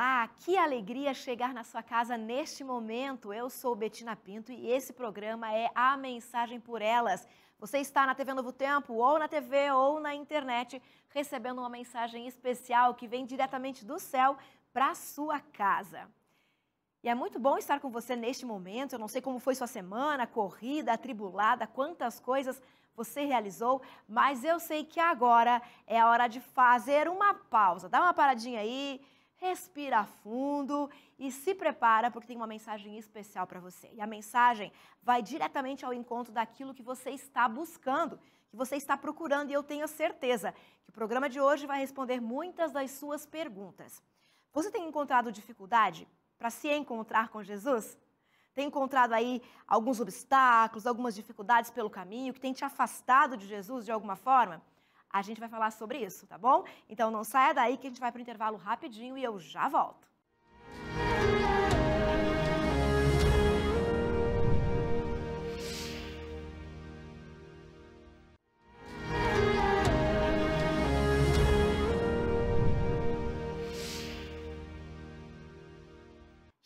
Olá, que alegria chegar na sua casa neste momento. Eu sou Betina Pinto e esse programa é A Mensagem por Elas. Você está na TV Novo Tempo, ou na TV, ou na internet, recebendo uma mensagem especial que vem diretamente do céu para sua casa. E é muito bom estar com você neste momento. Eu não sei como foi sua semana, corrida, atribulada, quantas coisas você realizou, mas eu sei que agora é a hora de fazer uma pausa. Dá uma paradinha aí respira fundo e se prepara porque tem uma mensagem especial para você. E a mensagem vai diretamente ao encontro daquilo que você está buscando, que você está procurando e eu tenho certeza que o programa de hoje vai responder muitas das suas perguntas. Você tem encontrado dificuldade para se encontrar com Jesus? Tem encontrado aí alguns obstáculos, algumas dificuldades pelo caminho que tem te afastado de Jesus de alguma forma? a gente vai falar sobre isso, tá bom? Então não saia daí que a gente vai para o intervalo rapidinho e eu já volto.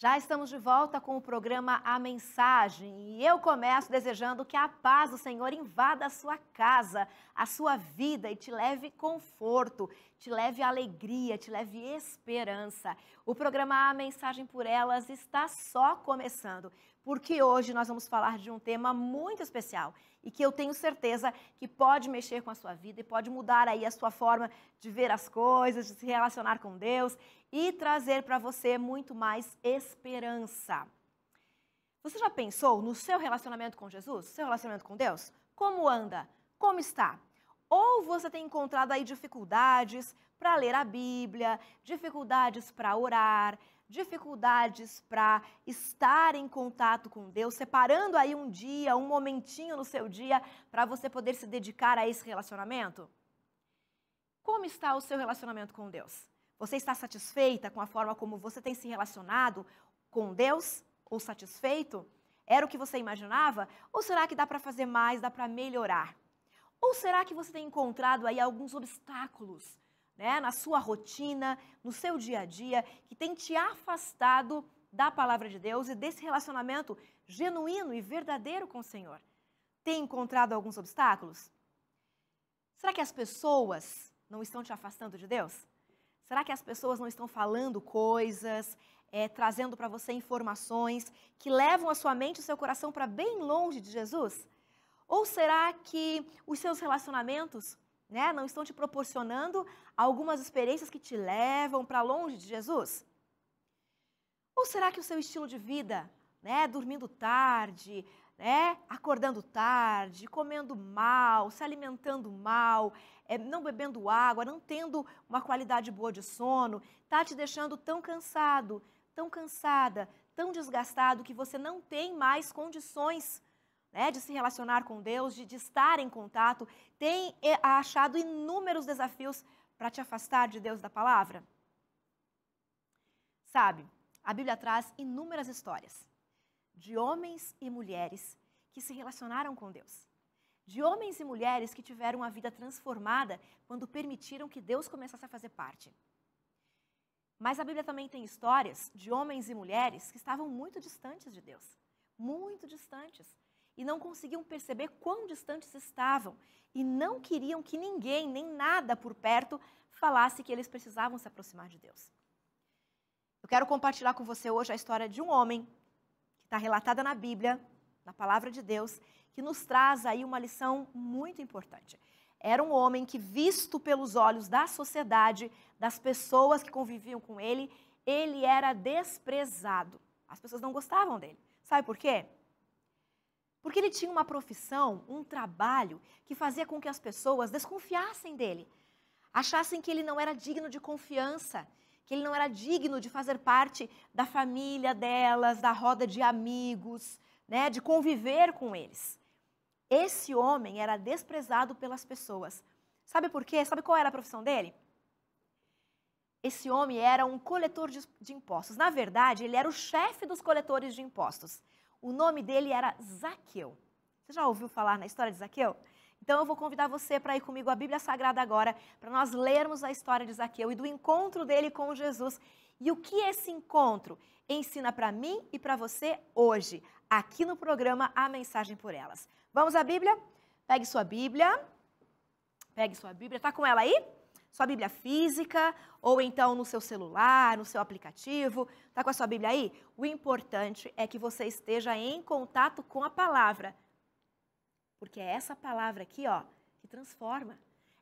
Já estamos de volta com o programa A Mensagem e eu começo desejando que a paz do Senhor invada a sua casa, a sua vida e te leve conforto, te leve alegria, te leve esperança. O programa A Mensagem por Elas está só começando porque hoje nós vamos falar de um tema muito especial e que eu tenho certeza que pode mexer com a sua vida e pode mudar aí a sua forma de ver as coisas, de se relacionar com Deus e trazer para você muito mais esperança. Você já pensou no seu relacionamento com Jesus, seu relacionamento com Deus? Como anda? Como está? Ou você tem encontrado aí dificuldades para ler a Bíblia, dificuldades para orar, dificuldades para estar em contato com Deus, separando aí um dia, um momentinho no seu dia para você poder se dedicar a esse relacionamento? Como está o seu relacionamento com Deus? Você está satisfeita com a forma como você tem se relacionado com Deus? Ou satisfeito? Era o que você imaginava? Ou será que dá para fazer mais, dá para melhorar? Ou será que você tem encontrado aí alguns obstáculos né, na sua rotina, no seu dia a dia, que tem te afastado da palavra de Deus e desse relacionamento genuíno e verdadeiro com o Senhor? Tem encontrado alguns obstáculos? Será que as pessoas não estão te afastando de Deus? Será que as pessoas não estão falando coisas, é, trazendo para você informações que levam a sua mente e o seu coração para bem longe de Jesus? Ou será que os seus relacionamentos né? Não estão te proporcionando algumas experiências que te levam para longe de Jesus? Ou será que o seu estilo de vida, né, dormindo tarde, né, acordando tarde, comendo mal, se alimentando mal, é, não bebendo água, não tendo uma qualidade boa de sono, está te deixando tão cansado, tão cansada, tão desgastado que você não tem mais condições né, de se relacionar com Deus, de, de estar em contato, tem é, achado inúmeros desafios para te afastar de Deus da palavra? Sabe, a Bíblia traz inúmeras histórias de homens e mulheres que se relacionaram com Deus, de homens e mulheres que tiveram a vida transformada quando permitiram que Deus começasse a fazer parte. Mas a Bíblia também tem histórias de homens e mulheres que estavam muito distantes de Deus, muito distantes, e não conseguiam perceber quão distantes estavam e não queriam que ninguém, nem nada por perto, falasse que eles precisavam se aproximar de Deus. Eu quero compartilhar com você hoje a história de um homem que está relatada na Bíblia, na palavra de Deus, que nos traz aí uma lição muito importante. Era um homem que, visto pelos olhos da sociedade, das pessoas que conviviam com ele, ele era desprezado. As pessoas não gostavam dele. Sabe por quê? Porque ele tinha uma profissão, um trabalho que fazia com que as pessoas desconfiassem dele, achassem que ele não era digno de confiança, que ele não era digno de fazer parte da família delas, da roda de amigos, né, de conviver com eles. Esse homem era desprezado pelas pessoas. Sabe por quê? Sabe qual era a profissão dele? Esse homem era um coletor de, de impostos. Na verdade, ele era o chefe dos coletores de impostos. O nome dele era Zaqueu. Você já ouviu falar na história de Zaqueu? Então eu vou convidar você para ir comigo à Bíblia Sagrada agora, para nós lermos a história de Zaqueu e do encontro dele com Jesus. E o que esse encontro ensina para mim e para você hoje, aqui no programa A Mensagem por Elas. Vamos à Bíblia? Pegue sua Bíblia. Pegue sua Bíblia. Está com ela aí? sua Bíblia física ou então no seu celular, no seu aplicativo. Tá com a sua Bíblia aí? O importante é que você esteja em contato com a palavra. Porque é essa palavra aqui, ó, que transforma.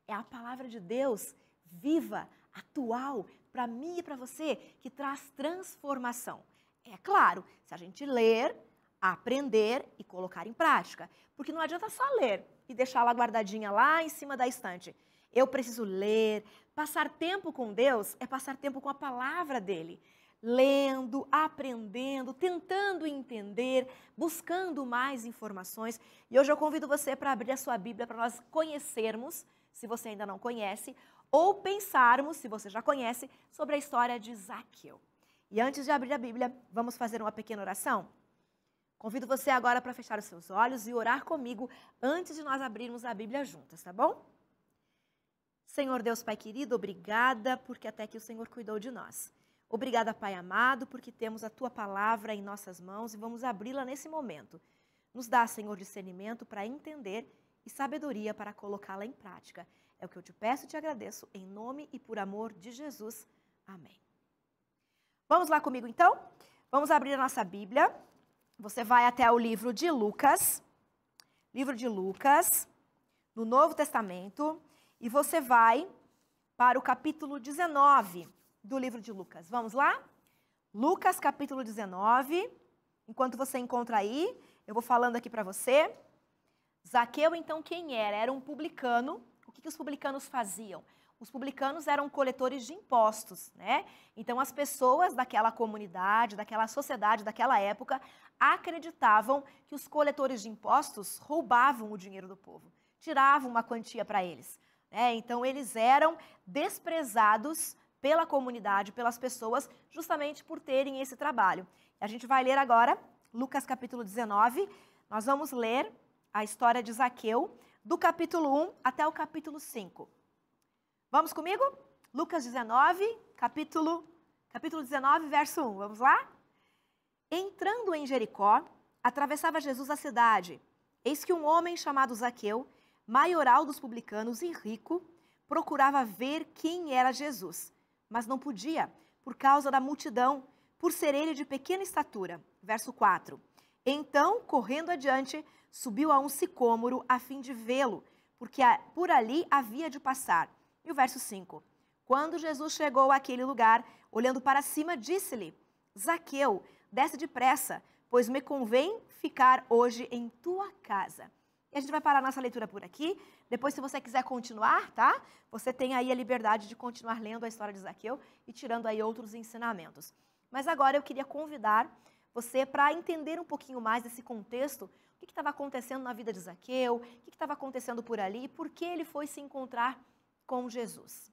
É a palavra de Deus viva, atual, para mim e para você, que traz transformação. É claro, se a gente ler, aprender e colocar em prática. Porque não adianta só ler e deixar ela guardadinha lá em cima da estante. Eu preciso ler. Passar tempo com Deus é passar tempo com a palavra dele. Lendo, aprendendo, tentando entender, buscando mais informações. E hoje eu convido você para abrir a sua Bíblia para nós conhecermos, se você ainda não conhece, ou pensarmos, se você já conhece, sobre a história de Zaqueu. E antes de abrir a Bíblia, vamos fazer uma pequena oração? Convido você agora para fechar os seus olhos e orar comigo antes de nós abrirmos a Bíblia juntas, tá bom? Senhor Deus Pai querido, obrigada porque até que o Senhor cuidou de nós. Obrigada, Pai amado, porque temos a tua palavra em nossas mãos e vamos abri-la nesse momento. Nos dá, Senhor, discernimento para entender e sabedoria para colocá-la em prática. É o que eu te peço e te agradeço, em nome e por amor de Jesus. Amém. Vamos lá comigo então? Vamos abrir a nossa Bíblia. Você vai até o livro de Lucas. Livro de Lucas, no Novo Testamento, e você vai para o capítulo 19 do livro de Lucas. Vamos lá? Lucas, capítulo 19. Enquanto você encontra aí, eu vou falando aqui para você. Zaqueu, então, quem era? Era um publicano. O que, que os publicanos faziam? Os publicanos eram coletores de impostos, né? Então, as pessoas daquela comunidade, daquela sociedade, daquela época, acreditavam que os coletores de impostos roubavam o dinheiro do povo, tiravam uma quantia para eles. Né? então, eles eram desprezados pela comunidade, pelas pessoas, justamente por terem esse trabalho. A gente vai ler agora Lucas capítulo 19. Nós vamos ler a história de Zaqueu, do capítulo 1 até o capítulo 5. Vamos comigo? Lucas 19, capítulo, capítulo 19, verso 1. Vamos lá? Entrando em Jericó, atravessava Jesus a cidade. Eis que um homem chamado Zaqueu maioral dos publicanos e rico, procurava ver quem era Jesus, mas não podia, por causa da multidão, por ser ele de pequena estatura. Verso 4. Então, correndo adiante, subiu a um sicômoro a fim de vê-lo, porque por ali havia de passar. E o verso 5. Quando Jesus chegou àquele lugar, olhando para cima, disse-lhe: Zaqueu, desce depressa, pois me convém ficar hoje em tua casa. E a gente vai parar nossa leitura por aqui. Depois, se você quiser continuar, tá? Você tem aí a liberdade de continuar lendo a história de Zaqueu e tirando aí outros ensinamentos. Mas agora eu queria convidar você para entender um pouquinho mais desse contexto, o que estava acontecendo na vida de Zaqueu, o que estava acontecendo por ali, por que ele foi se encontrar com Jesus.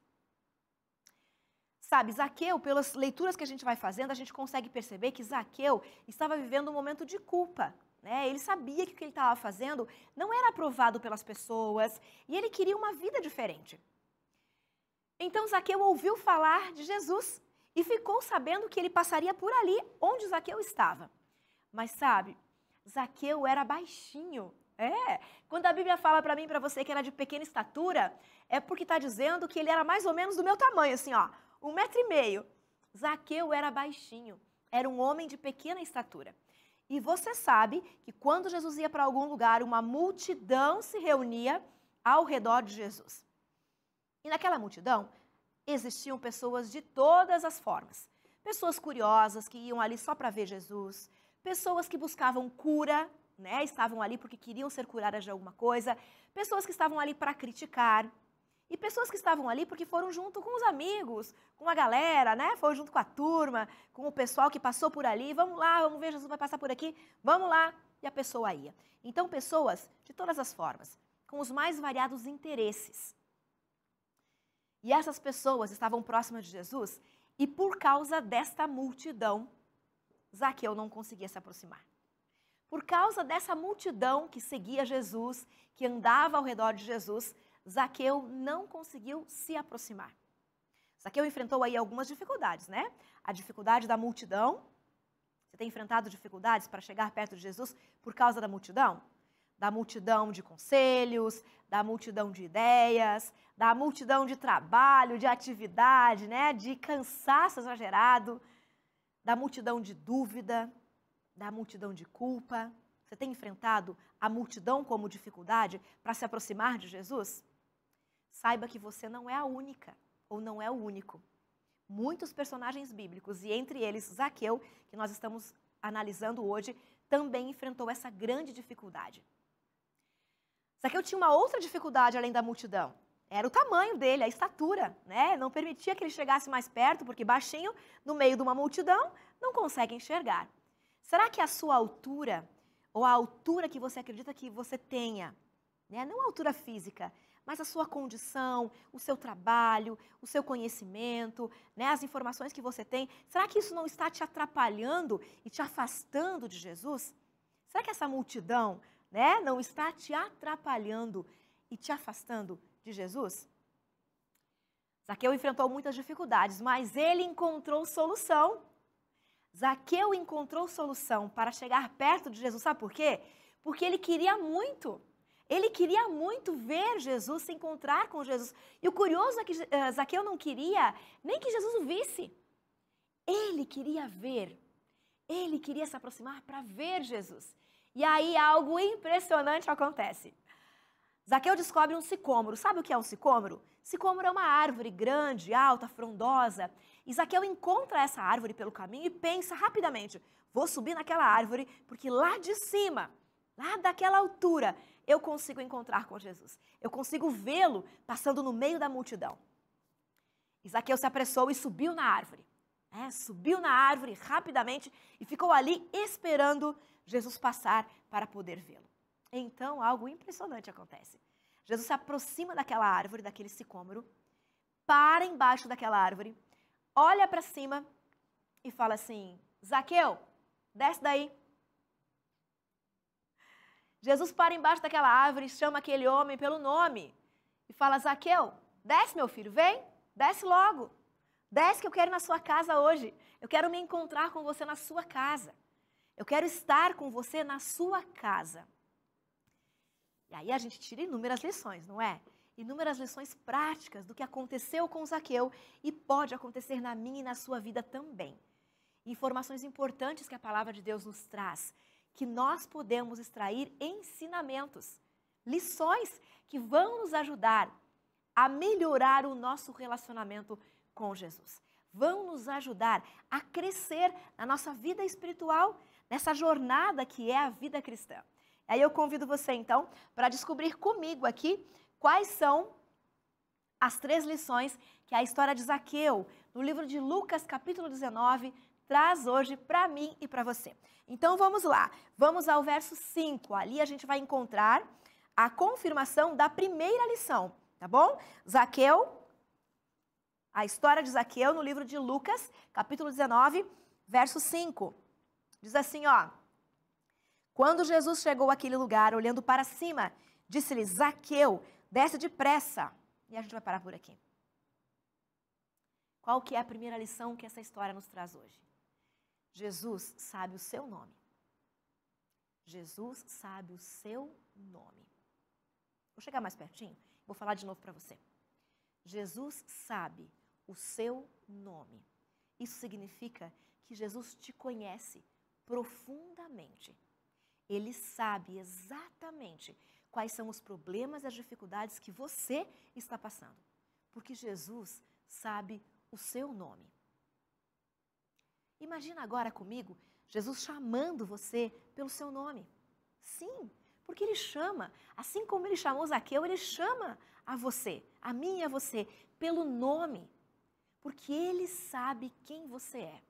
Sabe, Zaqueu, pelas leituras que a gente vai fazendo, a gente consegue perceber que Zaqueu estava vivendo um momento de culpa. Né? Ele sabia que o que ele estava fazendo não era aprovado pelas pessoas e ele queria uma vida diferente. Então Zaqueu ouviu falar de Jesus e ficou sabendo que ele passaria por ali onde Zaqueu estava. Mas sabe, Zaqueu era baixinho. É, quando a Bíblia fala para mim para você que era de pequena estatura, é porque está dizendo que ele era mais ou menos do meu tamanho, assim, ó, um metro e meio. Zaqueu era baixinho, era um homem de pequena estatura. E você sabe que quando Jesus ia para algum lugar, uma multidão se reunia ao redor de Jesus. E naquela multidão existiam pessoas de todas as formas. Pessoas curiosas que iam ali só para ver Jesus, pessoas que buscavam cura, né, estavam ali porque queriam ser curadas de alguma coisa, pessoas que estavam ali para criticar, e pessoas que estavam ali porque foram junto com os amigos, com a galera, né? Foram junto com a turma, com o pessoal que passou por ali. Vamos lá, vamos ver, Jesus vai passar por aqui, vamos lá. E a pessoa ia. Então, pessoas de todas as formas, com os mais variados interesses. E essas pessoas estavam próximas de Jesus e por causa desta multidão, Zaqueu não conseguia se aproximar. Por causa dessa multidão que seguia Jesus, que andava ao redor de Jesus, Zaqueu não conseguiu se aproximar. Zaqueu enfrentou aí algumas dificuldades, né? A dificuldade da multidão. Você tem enfrentado dificuldades para chegar perto de Jesus por causa da multidão? Da multidão de conselhos, da multidão de ideias, da multidão de trabalho, de atividade, né? De cansaço exagerado, da multidão de dúvida, da multidão de culpa. Você tem enfrentado a multidão como dificuldade para se aproximar de Jesus? Saiba que você não é a única ou não é o único. Muitos personagens bíblicos, e entre eles Zaqueu, que nós estamos analisando hoje, também enfrentou essa grande dificuldade. Zaqueu tinha uma outra dificuldade além da multidão. Era o tamanho dele, a estatura, né? Não permitia que ele chegasse mais perto, porque baixinho, no meio de uma multidão, não consegue enxergar. Será que a sua altura, ou a altura que você acredita que você tenha, né? não a altura física, mas a sua condição, o seu trabalho, o seu conhecimento, né, as informações que você tem, será que isso não está te atrapalhando e te afastando de Jesus? Será que essa multidão né, não está te atrapalhando e te afastando de Jesus? Zaqueu enfrentou muitas dificuldades, mas ele encontrou solução. Zaqueu encontrou solução para chegar perto de Jesus, sabe por quê? Porque ele queria muito. Ele queria muito ver Jesus, se encontrar com Jesus. E o curioso é que eh, Zaqueu não queria nem que Jesus o visse. Ele queria ver. Ele queria se aproximar para ver Jesus. E aí algo impressionante acontece. Zaqueu descobre um sicômoro. Sabe o que é um sicômoro? Sicômoro é uma árvore grande, alta, frondosa. E Zaqueu encontra essa árvore pelo caminho e pensa rapidamente: vou subir naquela árvore, porque lá de cima, lá daquela altura, eu consigo encontrar com Jesus. Eu consigo vê-lo passando no meio da multidão. Isaqueu se apressou e subiu na árvore. Né? Subiu na árvore rapidamente e ficou ali esperando Jesus passar para poder vê-lo. Então, algo impressionante acontece. Jesus se aproxima daquela árvore, daquele sicômoro, para embaixo daquela árvore, olha para cima e fala assim: Zaqueu, desce daí. Jesus para embaixo daquela árvore, chama aquele homem pelo nome e fala: Zaqueu, desce, meu filho, vem, desce logo. Desce que eu quero ir na sua casa hoje. Eu quero me encontrar com você na sua casa. Eu quero estar com você na sua casa. E aí a gente tira inúmeras lições, não é? Inúmeras lições práticas do que aconteceu com Zaqueu e pode acontecer na minha e na sua vida também. Informações importantes que a palavra de Deus nos traz que nós podemos extrair ensinamentos, lições que vão nos ajudar a melhorar o nosso relacionamento com Jesus. Vão nos ajudar a crescer na nossa vida espiritual, nessa jornada que é a vida cristã. Aí eu convido você então para descobrir comigo aqui quais são as três lições que a história de Zaqueu, no livro de Lucas, capítulo 19, traz hoje para mim e para você. Então vamos lá, vamos ao verso 5. Ali a gente vai encontrar a confirmação da primeira lição, tá bom? Zaqueu, a história de Zaqueu no livro de Lucas, capítulo 19, verso 5. Diz assim, ó. Quando Jesus chegou àquele lugar, olhando para cima, disse-lhe: Zaqueu, desce depressa. E a gente vai parar por aqui. Qual que é a primeira lição que essa história nos traz hoje? Jesus sabe o seu nome. Jesus sabe o seu nome. Vou chegar mais pertinho, vou falar de novo para você. Jesus sabe o seu nome. Isso significa que Jesus te conhece profundamente. Ele sabe exatamente quais são os problemas e as dificuldades que você está passando, porque Jesus sabe o seu nome. Imagina agora comigo Jesus chamando você pelo seu nome. Sim, porque ele chama, assim como ele chamou Zaqueu, ele chama a você, a mim e a você, pelo nome. Porque ele sabe quem você é.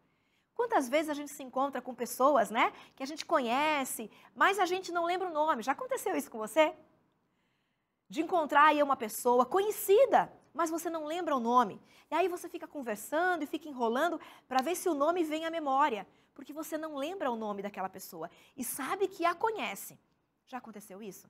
Quantas vezes a gente se encontra com pessoas, né, que a gente conhece, mas a gente não lembra o nome? Já aconteceu isso com você? De encontrar aí uma pessoa conhecida, mas você não lembra o nome. E aí você fica conversando e fica enrolando para ver se o nome vem à memória, porque você não lembra o nome daquela pessoa e sabe que a conhece. Já aconteceu isso?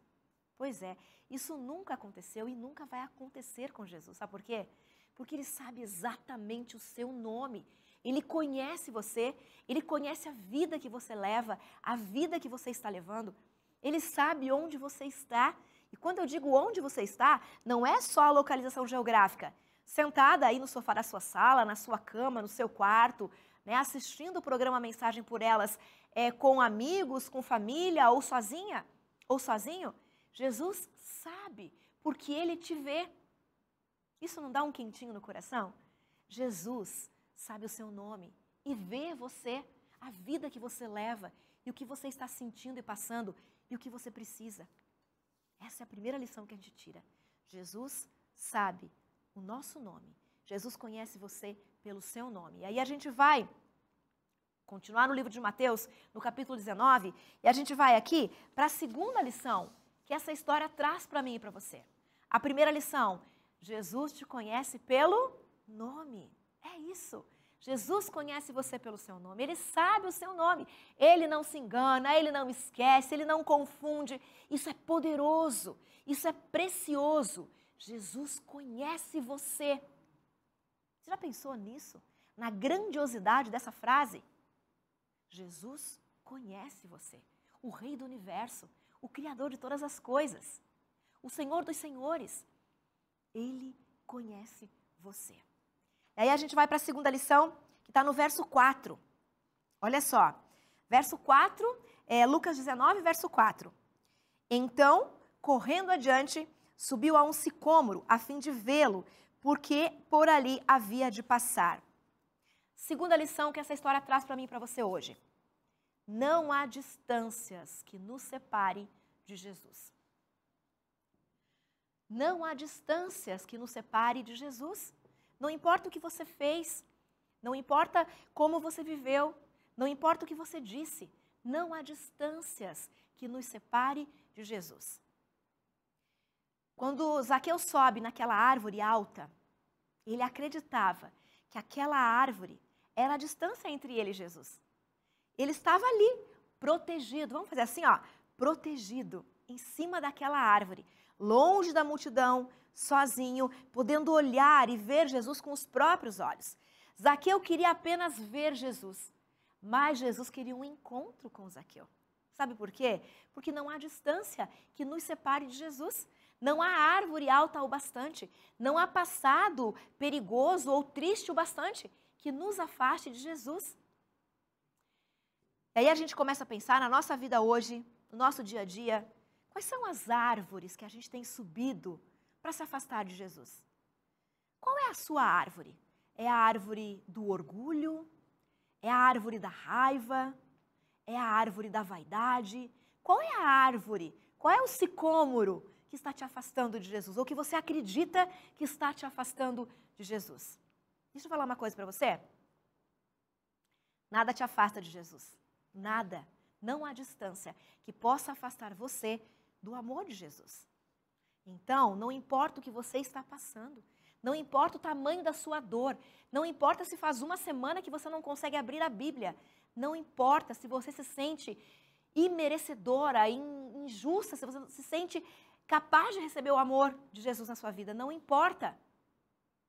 Pois é, isso nunca aconteceu e nunca vai acontecer com Jesus. Sabe por quê? Porque ele sabe exatamente o seu nome. Ele conhece você, ele conhece a vida que você leva, a vida que você está levando. Ele sabe onde você está e quando eu digo onde você está, não é só a localização geográfica. Sentada aí no sofá da sua sala, na sua cama, no seu quarto, né, assistindo o programa Mensagem por Elas é, com amigos, com família ou sozinha, ou sozinho, Jesus sabe, porque ele te vê. Isso não dá um quentinho no coração? Jesus sabe o seu nome e vê você, a vida que você leva e o que você está sentindo e passando e o que você precisa. Essa é a primeira lição que a gente tira. Jesus sabe o nosso nome. Jesus conhece você pelo seu nome. E aí a gente vai continuar no livro de Mateus, no capítulo 19, e a gente vai aqui para a segunda lição que essa história traz para mim e para você. A primeira lição: Jesus te conhece pelo nome. É isso. Jesus conhece você pelo seu nome, ele sabe o seu nome. Ele não se engana, ele não esquece, ele não confunde. Isso é poderoso, isso é precioso. Jesus conhece você. Você já pensou nisso? Na grandiosidade dessa frase? Jesus conhece você, o Rei do universo, o Criador de todas as coisas, o Senhor dos Senhores. Ele conhece você. E aí a gente vai para a segunda lição, que está no verso 4. Olha só. Verso 4, é, Lucas 19, verso 4. Então, correndo adiante, subiu a um sicômoro, a fim de vê-lo, porque por ali havia de passar. Segunda lição que essa história traz para mim e para você hoje. Não há distâncias que nos separe de Jesus. Não há distâncias que nos separe de Jesus. Não importa o que você fez, não importa como você viveu, não importa o que você disse, não há distâncias que nos separe de Jesus. Quando Zaqueu sobe naquela árvore alta, ele acreditava que aquela árvore era a distância entre ele e Jesus. Ele estava ali, protegido. Vamos fazer assim, ó, protegido, em cima daquela árvore, longe da multidão, sozinho, podendo olhar e ver Jesus com os próprios olhos. Zaqueu queria apenas ver Jesus, mas Jesus queria um encontro com Zaqueu. Sabe por quê? Porque não há distância que nos separe de Jesus. Não há árvore alta o bastante, não há passado perigoso ou triste o bastante que nos afaste de Jesus. E aí a gente começa a pensar na nossa vida hoje, no nosso dia a dia, quais são as árvores que a gente tem subido para se afastar de Jesus. Qual é a sua árvore? É a árvore do orgulho? É a árvore da raiva? É a árvore da vaidade? Qual é a árvore? Qual é o sicômoro que está te afastando de Jesus? Ou que você acredita que está te afastando de Jesus? Deixa eu falar uma coisa para você. Nada te afasta de Jesus. Nada. Não há distância que possa afastar você do amor de Jesus. Então, não importa o que você está passando, não importa o tamanho da sua dor, não importa se faz uma semana que você não consegue abrir a Bíblia, não importa se você se sente imerecedora, injusta, se você se sente capaz de receber o amor de Jesus na sua vida, não importa.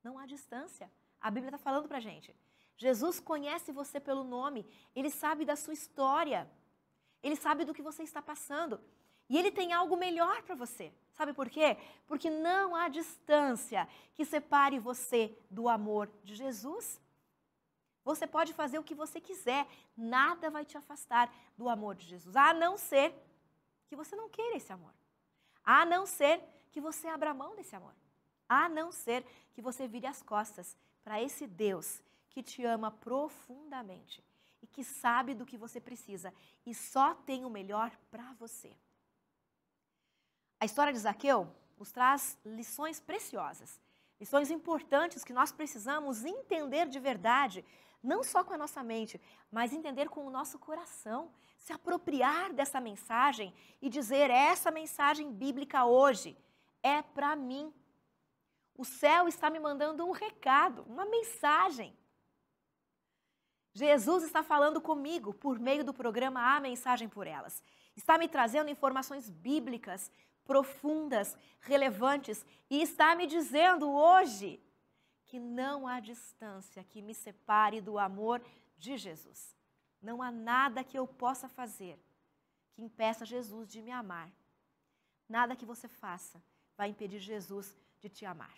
Não há distância. A Bíblia está falando para a gente. Jesus conhece você pelo nome, ele sabe da sua história, ele sabe do que você está passando. E ele tem algo melhor para você. Sabe por quê? Porque não há distância que separe você do amor de Jesus. Você pode fazer o que você quiser, nada vai te afastar do amor de Jesus, a não ser que você não queira esse amor, a não ser que você abra mão desse amor, a não ser que você vire as costas para esse Deus que te ama profundamente e que sabe do que você precisa e só tem o melhor para você. A história de Zaqueu nos traz lições preciosas, lições importantes que nós precisamos entender de verdade, não só com a nossa mente, mas entender com o nosso coração, se apropriar dessa mensagem e dizer: essa mensagem bíblica hoje é para mim. O céu está me mandando um recado, uma mensagem. Jesus está falando comigo por meio do programa A Mensagem por Elas. Está me trazendo informações bíblicas profundas, relevantes, e está me dizendo hoje que não há distância que me separe do amor de Jesus. Não há nada que eu possa fazer que impeça Jesus de me amar. Nada que você faça vai impedir Jesus de te amar.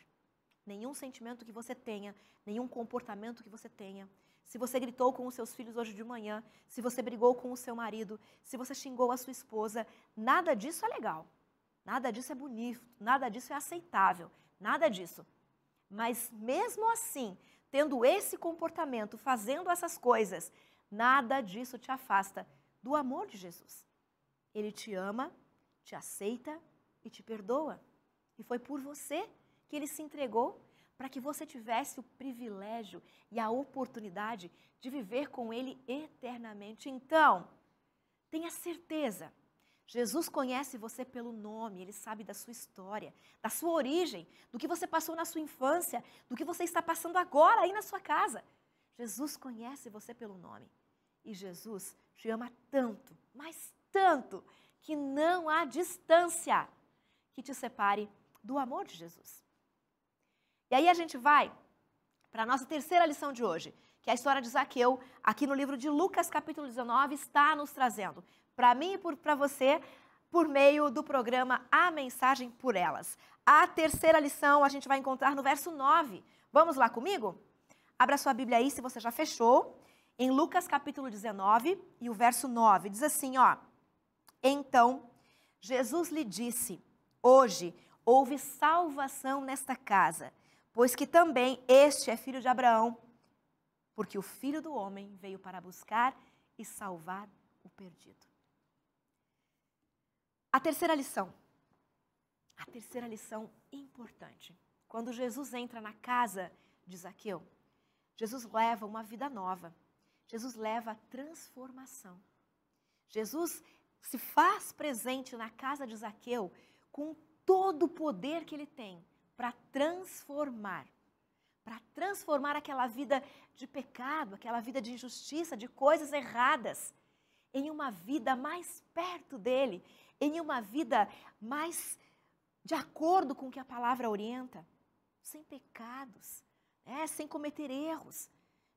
Nenhum sentimento que você tenha, nenhum comportamento que você tenha, se você gritou com os seus filhos hoje de manhã, se você brigou com o seu marido, se você xingou a sua esposa, nada disso é legal. Nada disso é bonito, nada disso é aceitável, nada disso. Mas mesmo assim, tendo esse comportamento, fazendo essas coisas, nada disso te afasta do amor de Jesus. Ele te ama, te aceita e te perdoa. E foi por você que ele se entregou para que você tivesse o privilégio e a oportunidade de viver com ele eternamente. Então, tenha certeza Jesus conhece você pelo nome, ele sabe da sua história, da sua origem, do que você passou na sua infância, do que você está passando agora aí na sua casa. Jesus conhece você pelo nome. E Jesus te ama tanto, mas tanto, que não há distância que te separe do amor de Jesus. E aí a gente vai para a nossa terceira lição de hoje, que é a história de Zaqueu, aqui no livro de Lucas, capítulo 19, está nos trazendo para mim e para você por meio do programa A Mensagem por Elas. A terceira lição a gente vai encontrar no verso 9. Vamos lá comigo? Abra sua Bíblia aí se você já fechou. Em Lucas capítulo 19 e o verso 9 diz assim, ó: Então Jesus lhe disse: Hoje houve salvação nesta casa, pois que também este é filho de Abraão, porque o filho do homem veio para buscar e salvar o perdido. A terceira lição. A terceira lição importante. Quando Jesus entra na casa de Zaqueu, Jesus leva uma vida nova. Jesus leva a transformação. Jesus se faz presente na casa de Zaqueu com todo o poder que ele tem para transformar para transformar aquela vida de pecado, aquela vida de injustiça, de coisas erradas, em uma vida mais perto dele, em uma vida mais de acordo com o que a palavra orienta, sem pecados, né? sem cometer erros.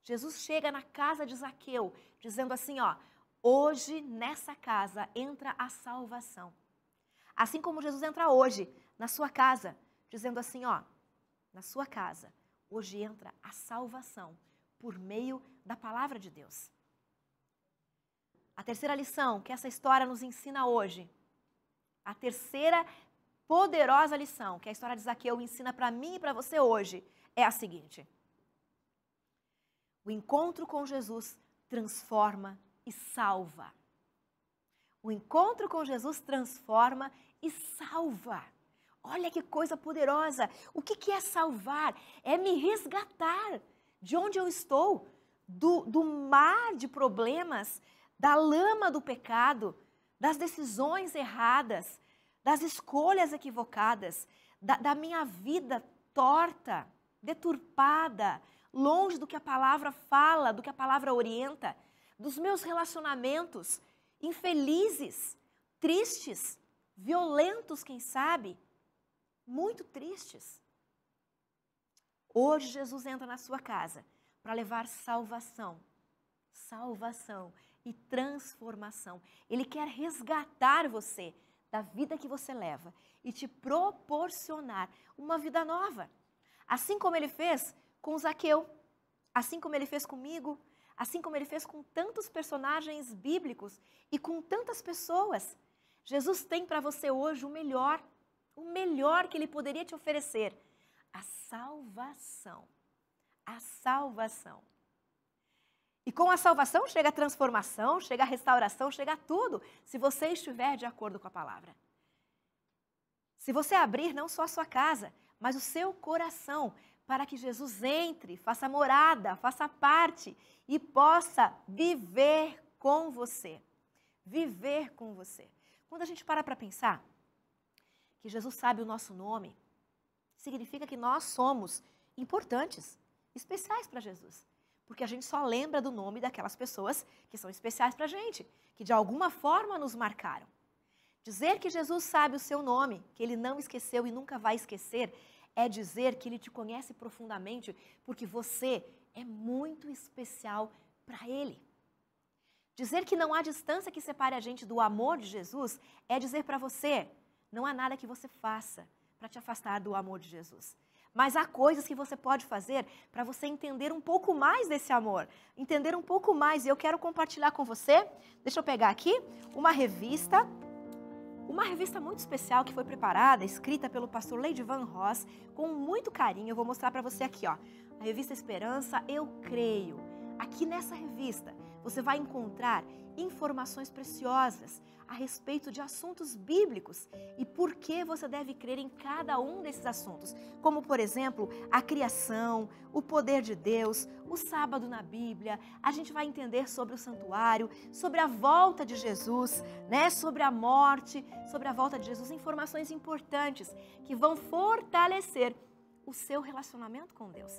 Jesus chega na casa de Zaqueu, dizendo assim: ó, hoje nessa casa entra a salvação. Assim como Jesus entra hoje na sua casa, dizendo assim: ó, na sua casa, hoje entra a salvação por meio da palavra de Deus. A terceira lição que essa história nos ensina hoje, a terceira poderosa lição que a história de Zaqueu ensina para mim e para você hoje é a seguinte: o encontro com Jesus transforma e salva. O encontro com Jesus transforma e salva. Olha que coisa poderosa! O que, que é salvar? É me resgatar de onde eu estou, do, do mar de problemas, da lama do pecado, das decisões erradas, das escolhas equivocadas, da, da minha vida torta, deturpada, longe do que a palavra fala, do que a palavra orienta, dos meus relacionamentos infelizes, tristes, violentos, quem sabe, muito tristes. Hoje Jesus entra na sua casa para levar salvação. Salvação e transformação. Ele quer resgatar você da vida que você leva e te proporcionar uma vida nova. Assim como ele fez com Zaqueu, assim como ele fez comigo, assim como ele fez com tantos personagens bíblicos e com tantas pessoas. Jesus tem para você hoje o melhor, o melhor que ele poderia te oferecer: a salvação. A salvação. E com a salvação chega a transformação, chega a restauração, chega a tudo, se você estiver de acordo com a palavra. Se você abrir não só a sua casa, mas o seu coração, para que Jesus entre, faça morada, faça parte e possa viver com você. Viver com você. Quando a gente para para pensar que Jesus sabe o nosso nome, significa que nós somos importantes, especiais para Jesus porque a gente só lembra do nome daquelas pessoas que são especiais para a gente, que de alguma forma nos marcaram. Dizer que Jesus sabe o seu nome, que ele não esqueceu e nunca vai esquecer, é dizer que ele te conhece profundamente, porque você é muito especial para ele. Dizer que não há distância que separe a gente do amor de Jesus é dizer para você: não há nada que você faça para te afastar do amor de Jesus mas há coisas que você pode fazer para você entender um pouco mais desse amor, entender um pouco mais. E eu quero compartilhar com você, deixa eu pegar aqui, uma revista uma revista muito especial que foi preparada, escrita pelo pastor Lady Van Ross, com muito carinho. Eu vou mostrar para você aqui, ó. A revista Esperança, eu creio. Aqui nessa revista, você vai encontrar informações preciosas a respeito de assuntos bíblicos e por que você deve crer em cada um desses assuntos, como, por exemplo, a criação, o poder de Deus, o sábado na Bíblia. A gente vai entender sobre o santuário, sobre a volta de Jesus, né, sobre a morte, sobre a volta de Jesus, informações importantes que vão fortalecer o seu relacionamento com Deus,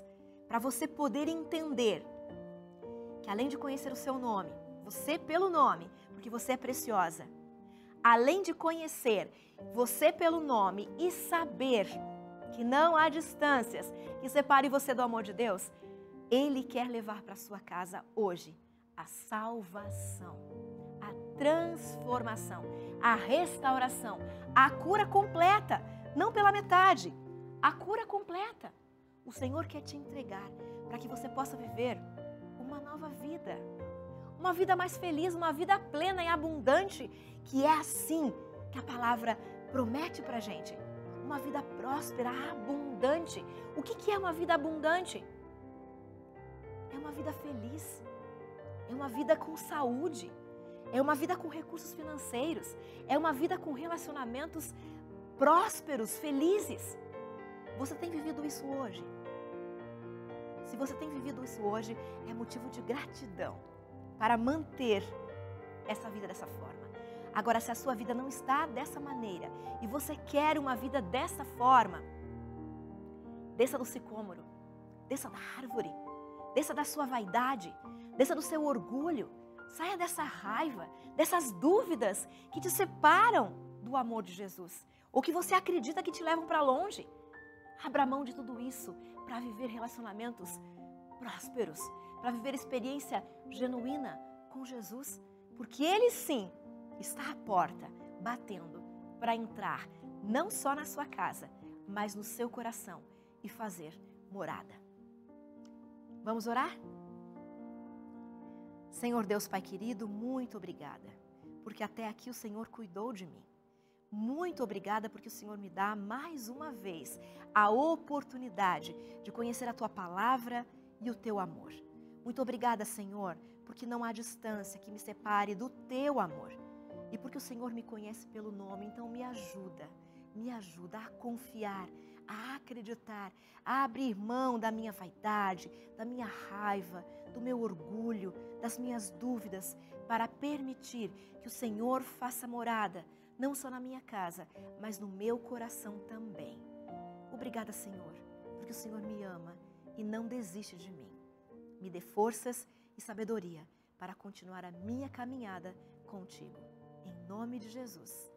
para você poder entender que além de conhecer o seu nome, você pelo nome, porque você é preciosa, além de conhecer você pelo nome e saber que não há distâncias que separe você do amor de Deus, Ele quer levar para sua casa hoje a salvação, a transformação, a restauração, a cura completa, não pela metade, a cura completa. O Senhor quer te entregar para que você possa viver nova vida. Uma vida mais feliz, uma vida plena e abundante, que é assim que a palavra promete para gente. Uma vida próspera, abundante. O que, que é uma vida abundante? É uma vida feliz, é uma vida com saúde, é uma vida com recursos financeiros, é uma vida com relacionamentos prósperos, felizes. Você tem vivido isso hoje? se você tem vivido isso hoje, é motivo de gratidão para manter essa vida dessa forma. Agora, se a sua vida não está dessa maneira e você quer uma vida dessa forma, desça do sicômoro, desça da árvore, desça da sua vaidade, desça do seu orgulho, saia dessa raiva, dessas dúvidas que te separam do amor de Jesus, ou que você acredita que te levam para longe. Abra mão de tudo isso, para viver relacionamentos prósperos, para viver experiência genuína com Jesus, porque Ele sim está à porta, batendo, para entrar não só na sua casa, mas no seu coração e fazer morada. Vamos orar? Senhor Deus Pai querido, muito obrigada, porque até aqui o Senhor cuidou de mim. Muito obrigada porque o Senhor me dá mais uma vez a oportunidade de conhecer a tua palavra e o teu amor. Muito obrigada, Senhor, porque não há distância que me separe do teu amor e porque o Senhor me conhece pelo nome, então me ajuda, me ajuda a confiar, a acreditar, a abrir mão da minha vaidade, da minha raiva, do meu orgulho, das minhas dúvidas, para permitir que o Senhor faça morada não só na minha casa, mas no meu coração também. Obrigada, Senhor, porque o Senhor me ama e não desiste de mim. Me dê forças e sabedoria para continuar a minha caminhada contigo. Em nome de Jesus.